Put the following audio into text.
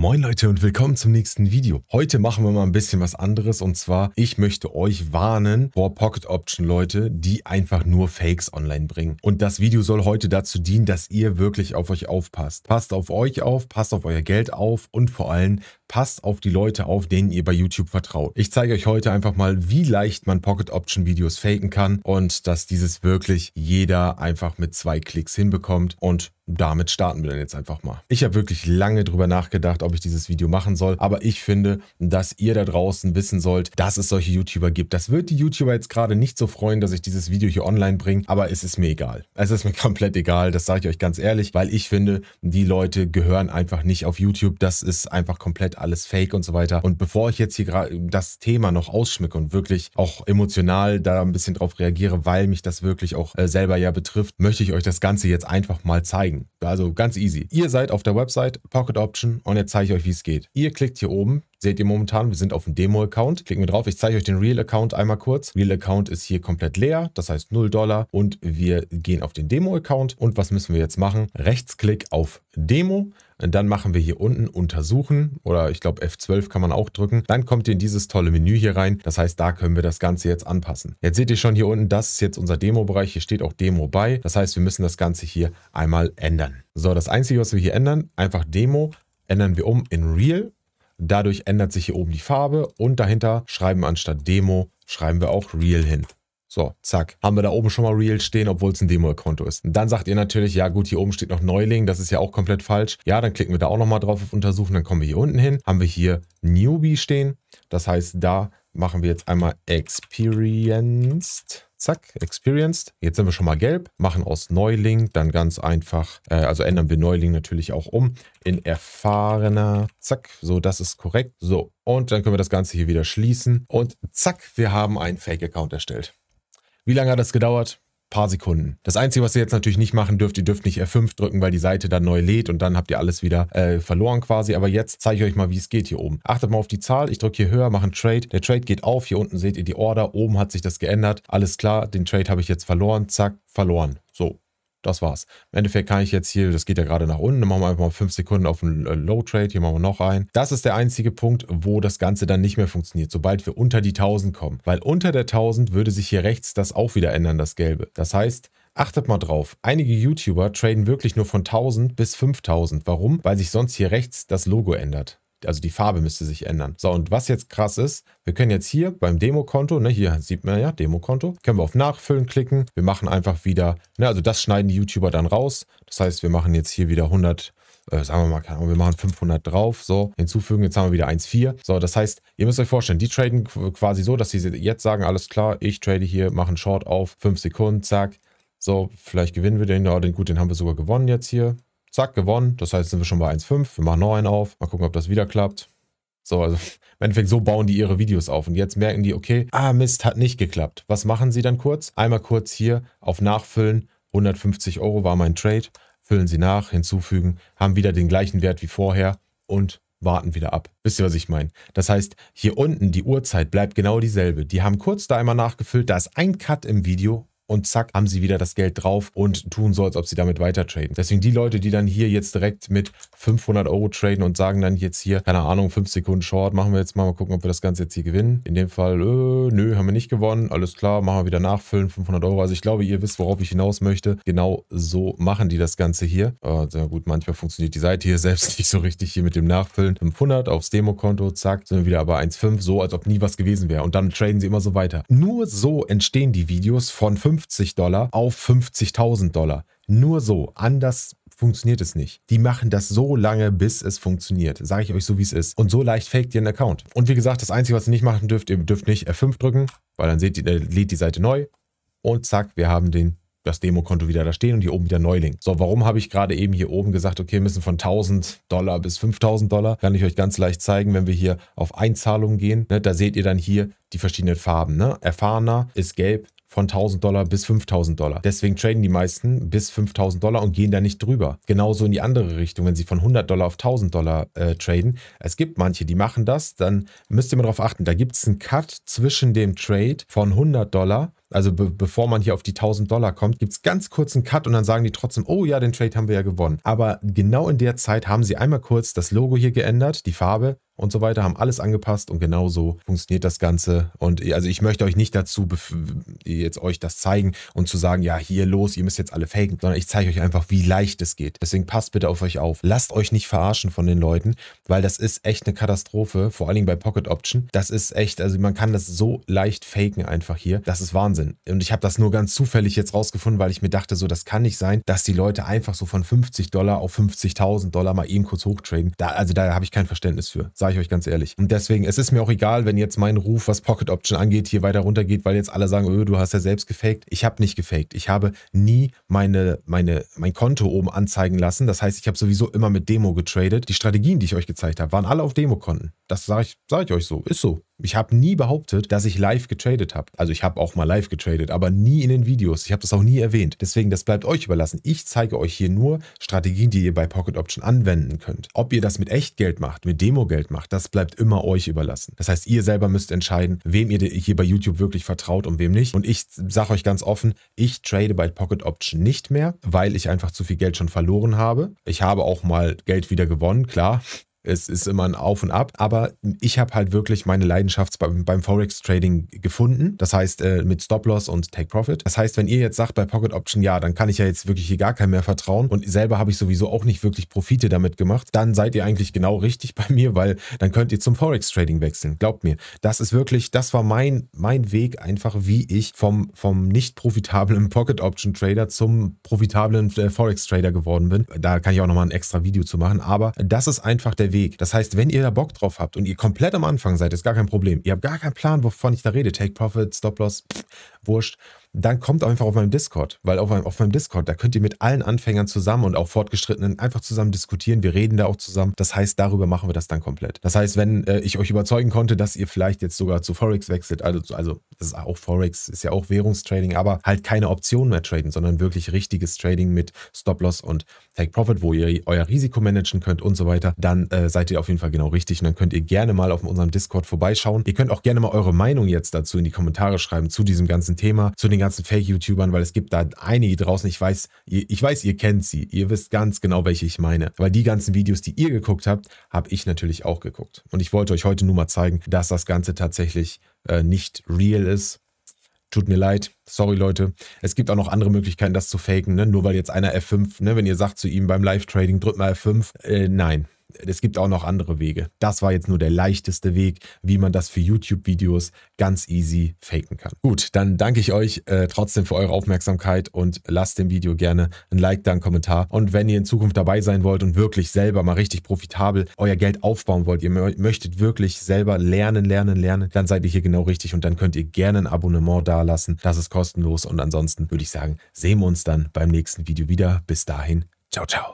Moin Leute und willkommen zum nächsten Video. Heute machen wir mal ein bisschen was anderes und zwar, ich möchte euch warnen vor Pocket Option Leute, die einfach nur Fakes online bringen. Und das Video soll heute dazu dienen, dass ihr wirklich auf euch aufpasst. Passt auf euch auf, passt auf euer Geld auf und vor allem passt auf die Leute auf, denen ihr bei YouTube vertraut. Ich zeige euch heute einfach mal, wie leicht man Pocket Option Videos faken kann und dass dieses wirklich jeder einfach mit zwei Klicks hinbekommt und damit starten wir dann jetzt einfach mal. Ich habe wirklich lange drüber nachgedacht, ob ich dieses Video machen soll, aber ich finde, dass ihr da draußen wissen sollt, dass es solche YouTuber gibt. Das wird die YouTuber jetzt gerade nicht so freuen, dass ich dieses Video hier online bringe, aber es ist mir egal. Es ist mir komplett egal, das sage ich euch ganz ehrlich, weil ich finde, die Leute gehören einfach nicht auf YouTube. Das ist einfach komplett alles fake und so weiter. Und bevor ich jetzt hier gerade das Thema noch ausschmücke und wirklich auch emotional da ein bisschen drauf reagiere, weil mich das wirklich auch äh, selber ja betrifft, möchte ich euch das Ganze jetzt einfach mal zeigen. Also ganz easy. Ihr seid auf der Website Pocket Option und jetzt zeige ich euch, wie es geht. Ihr klickt hier oben Seht ihr momentan, wir sind auf dem Demo-Account. Klicken wir drauf. Ich zeige euch den Real-Account einmal kurz. Real-Account ist hier komplett leer, das heißt 0 Dollar. Und wir gehen auf den Demo-Account. Und was müssen wir jetzt machen? Rechtsklick auf Demo. Und dann machen wir hier unten Untersuchen oder ich glaube F12 kann man auch drücken. Dann kommt ihr in dieses tolle Menü hier rein. Das heißt, da können wir das Ganze jetzt anpassen. Jetzt seht ihr schon hier unten, das ist jetzt unser Demo-Bereich. Hier steht auch Demo bei. Das heißt, wir müssen das Ganze hier einmal ändern. So, das Einzige, was wir hier ändern, einfach Demo, ändern wir um in Real Dadurch ändert sich hier oben die Farbe und dahinter schreiben anstatt Demo, schreiben wir auch Real hin. So, zack, haben wir da oben schon mal Real stehen, obwohl es ein Demo-Konto ist. Und dann sagt ihr natürlich, ja gut, hier oben steht noch Neuling, das ist ja auch komplett falsch. Ja, dann klicken wir da auch nochmal drauf auf Untersuchen, dann kommen wir hier unten hin, haben wir hier Newbie stehen. Das heißt, da machen wir jetzt einmal Experienced zack, experienced. Jetzt sind wir schon mal gelb, machen aus Neuling dann ganz einfach, äh, also ändern wir Neuling natürlich auch um in erfahrener, zack, so, das ist korrekt. So, und dann können wir das Ganze hier wieder schließen und zack, wir haben einen Fake-Account erstellt. Wie lange hat das gedauert? paar Sekunden. Das Einzige, was ihr jetzt natürlich nicht machen dürft, ihr dürft nicht F5 drücken, weil die Seite dann neu lädt und dann habt ihr alles wieder äh, verloren quasi. Aber jetzt zeige ich euch mal, wie es geht hier oben. Achtet mal auf die Zahl. Ich drücke hier höher, mache einen Trade. Der Trade geht auf. Hier unten seht ihr die Order. Oben hat sich das geändert. Alles klar, den Trade habe ich jetzt verloren. Zack, verloren. So, das war's. Im Endeffekt kann ich jetzt hier, das geht ja gerade nach unten, dann machen wir einfach mal 5 Sekunden auf einen äh, Low Trade, hier machen wir noch einen. Das ist der einzige Punkt, wo das Ganze dann nicht mehr funktioniert, sobald wir unter die 1000 kommen. Weil unter der 1000 würde sich hier rechts das auch wieder ändern, das Gelbe. Das heißt, Achtet mal drauf, einige YouTuber traden wirklich nur von 1000 bis 5000. Warum? Weil sich sonst hier rechts das Logo ändert also die Farbe müsste sich ändern. So, und was jetzt krass ist, wir können jetzt hier beim Demokonto, ne, hier sieht man ja, Demokonto, können wir auf Nachfüllen klicken. Wir machen einfach wieder, ne, also das schneiden die YouTuber dann raus. Das heißt, wir machen jetzt hier wieder 100 äh, sagen wir mal, keine Ahnung, wir machen 500 drauf, so, hinzufügen, jetzt haben wir wieder 1,4. So, das heißt, ihr müsst euch vorstellen, die traden quasi so, dass sie jetzt sagen, alles klar, ich trade hier, mache einen Short auf, 5 Sekunden, zack. So, vielleicht gewinnen wir den, oh, den, gut, den haben wir sogar gewonnen jetzt hier. Zack, gewonnen. Das heißt, sind wir schon bei 1,5. Wir machen noch einen auf. Mal gucken, ob das wieder klappt. So, also im Endeffekt, so bauen die ihre Videos auf. Und jetzt merken die, okay, ah, Mist, hat nicht geklappt. Was machen sie dann kurz? Einmal kurz hier auf Nachfüllen. 150 Euro war mein Trade. Füllen sie nach, hinzufügen, haben wieder den gleichen Wert wie vorher und warten wieder ab. Wisst ihr, was ich meine? Das heißt, hier unten die Uhrzeit bleibt genau dieselbe. Die haben kurz da einmal nachgefüllt, da ist ein Cut im Video und zack, haben sie wieder das Geld drauf und tun so, als ob sie damit weiter traden. Deswegen die Leute, die dann hier jetzt direkt mit 500 Euro traden und sagen dann jetzt hier, keine Ahnung, 5 Sekunden Short, machen wir jetzt mal, mal gucken, ob wir das Ganze jetzt hier gewinnen. In dem Fall, äh, nö, haben wir nicht gewonnen, alles klar, machen wir wieder nachfüllen, 500 Euro. Also ich glaube, ihr wisst, worauf ich hinaus möchte. Genau so machen die das Ganze hier. Äh, gut, manchmal funktioniert die Seite hier selbst nicht so richtig hier mit dem Nachfüllen. 500 aufs Demokonto, zack, sind wir wieder aber 1,5, so als ob nie was gewesen wäre. Und dann traden sie immer so weiter. Nur so entstehen die Videos von 5 50 Dollar auf 50.000 Dollar. Nur so, anders funktioniert es nicht. Die machen das so lange, bis es funktioniert. Sage ich euch so, wie es ist. Und so leicht faked ihr einen Account. Und wie gesagt, das Einzige, was ihr nicht machen dürft, ihr dürft nicht F5 drücken, weil dann seht ihr, äh, lädt die Seite neu. Und zack, wir haben den das Demokonto wieder da stehen und hier oben wieder Neuling. So, warum habe ich gerade eben hier oben gesagt, okay, wir müssen von 1000 Dollar bis 5000 Dollar? Kann ich euch ganz leicht zeigen, wenn wir hier auf Einzahlungen gehen. Ne, da seht ihr dann hier die verschiedenen Farben. Ne? Erfahrener ist gelb, von 1000 Dollar bis 5000 Dollar. Deswegen traden die meisten bis 5000 Dollar und gehen da nicht drüber. Genauso in die andere Richtung, wenn sie von 100 Dollar auf 1000 Dollar äh, traden. Es gibt manche, die machen das, dann müsst ihr mal darauf achten. Da gibt es einen Cut zwischen dem Trade von 100 Dollar also be bevor man hier auf die 1000 Dollar kommt, gibt es ganz kurz einen Cut und dann sagen die trotzdem, oh ja, den Trade haben wir ja gewonnen. Aber genau in der Zeit haben sie einmal kurz das Logo hier geändert, die Farbe und so weiter, haben alles angepasst und genau so funktioniert das Ganze. Und also ich möchte euch nicht dazu jetzt euch das zeigen und zu sagen, ja, hier los, ihr müsst jetzt alle faken, sondern ich zeige euch einfach, wie leicht es geht. Deswegen passt bitte auf euch auf. Lasst euch nicht verarschen von den Leuten, weil das ist echt eine Katastrophe, vor allen Dingen bei Pocket Option. Das ist echt, also man kann das so leicht faken einfach hier. Das ist Wahnsinn. Und ich habe das nur ganz zufällig jetzt rausgefunden, weil ich mir dachte, so, das kann nicht sein, dass die Leute einfach so von 50 Dollar auf 50.000 Dollar mal eben kurz hochtraden. Da, also da habe ich kein Verständnis für. Sag sage ich euch ganz ehrlich. Und deswegen, es ist mir auch egal, wenn jetzt mein Ruf, was Pocket Option angeht, hier weiter runtergeht, weil jetzt alle sagen, öh, du hast ja selbst gefaked. Ich habe nicht gefaked. Ich habe nie meine, meine, mein Konto oben anzeigen lassen. Das heißt, ich habe sowieso immer mit Demo getradet. Die Strategien, die ich euch gezeigt habe, waren alle auf Demo-Konten. Das sage ich, sag ich euch so. Ist so. Ich habe nie behauptet, dass ich live getradet habe. Also ich habe auch mal live getradet, aber nie in den Videos. Ich habe das auch nie erwähnt. Deswegen, das bleibt euch überlassen. Ich zeige euch hier nur Strategien, die ihr bei Pocket Option anwenden könnt. Ob ihr das mit Echtgeld macht, mit Demogeld macht, das bleibt immer euch überlassen. Das heißt, ihr selber müsst entscheiden, wem ihr hier bei YouTube wirklich vertraut und wem nicht. Und ich sage euch ganz offen, ich trade bei Pocket Option nicht mehr, weil ich einfach zu viel Geld schon verloren habe. Ich habe auch mal Geld wieder gewonnen, klar. Es ist immer ein Auf und Ab, aber ich habe halt wirklich meine Leidenschaft beim, beim Forex-Trading gefunden. Das heißt, äh, mit Stop-Loss und Take-Profit. Das heißt, wenn ihr jetzt sagt bei Pocket Option, ja, dann kann ich ja jetzt wirklich hier gar kein mehr vertrauen und selber habe ich sowieso auch nicht wirklich Profite damit gemacht, dann seid ihr eigentlich genau richtig bei mir, weil dann könnt ihr zum Forex-Trading wechseln. Glaubt mir, das ist wirklich, das war mein, mein Weg einfach, wie ich vom, vom nicht profitablen Pocket Option Trader zum profitablen äh, Forex-Trader geworden bin. Da kann ich auch nochmal ein extra Video zu machen, aber das ist einfach der der Weg. Das heißt, wenn ihr da Bock drauf habt und ihr komplett am Anfang seid, ist gar kein Problem. Ihr habt gar keinen Plan, wovon ich da rede. Take Profit, Stop Loss, pff, wurscht dann kommt einfach auf meinem Discord, weil auf meinem, auf meinem, Discord, da könnt ihr mit allen Anfängern zusammen und auch Fortgeschrittenen einfach zusammen diskutieren. Wir reden da auch zusammen. Das heißt, darüber machen wir das dann komplett. Das heißt, wenn äh, ich euch überzeugen konnte, dass ihr vielleicht jetzt sogar zu Forex wechselt, also, also das ist auch Forex, ist ja auch Währungstrading, aber halt keine Option mehr traden, sondern wirklich richtiges Trading mit Stop-Loss und Take-Profit, wo ihr euer Risiko managen könnt und so weiter, dann äh, seid ihr auf jeden Fall genau richtig. Und dann könnt ihr gerne mal auf unserem Discord vorbeischauen. Ihr könnt auch gerne mal eure Meinung jetzt dazu in die Kommentare schreiben zu diesem ganzen Thema, zu den ganzen ganzen Fake-YouTubern, weil es gibt da einige draußen. Ich weiß, ich weiß, ihr kennt sie. Ihr wisst ganz genau, welche ich meine. Weil die ganzen Videos, die ihr geguckt habt, habe ich natürlich auch geguckt. Und ich wollte euch heute nur mal zeigen, dass das Ganze tatsächlich äh, nicht real ist. Tut mir leid, sorry Leute. Es gibt auch noch andere Möglichkeiten, das zu faken. Ne? Nur weil jetzt einer F5, ne? wenn ihr sagt zu ihm beim Live-Trading, drückt mal F5. Äh, nein, es gibt auch noch andere Wege. Das war jetzt nur der leichteste Weg, wie man das für YouTube-Videos ganz easy faken kann. Gut, dann danke ich euch äh, trotzdem für eure Aufmerksamkeit und lasst dem Video gerne ein Like da, einen Kommentar. Und wenn ihr in Zukunft dabei sein wollt und wirklich selber mal richtig profitabel euer Geld aufbauen wollt, ihr möchtet wirklich selber lernen, lernen, lernen, dann seid ihr hier genau richtig und dann könnt ihr gerne ein Abonnement dalassen. Das ist kostenlos und ansonsten würde ich sagen, sehen wir uns dann beim nächsten Video wieder. Bis dahin, ciao, ciao.